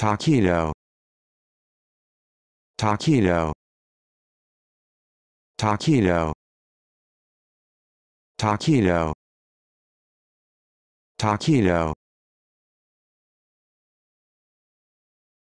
Taquito Taquito Taquito Taquito Taquito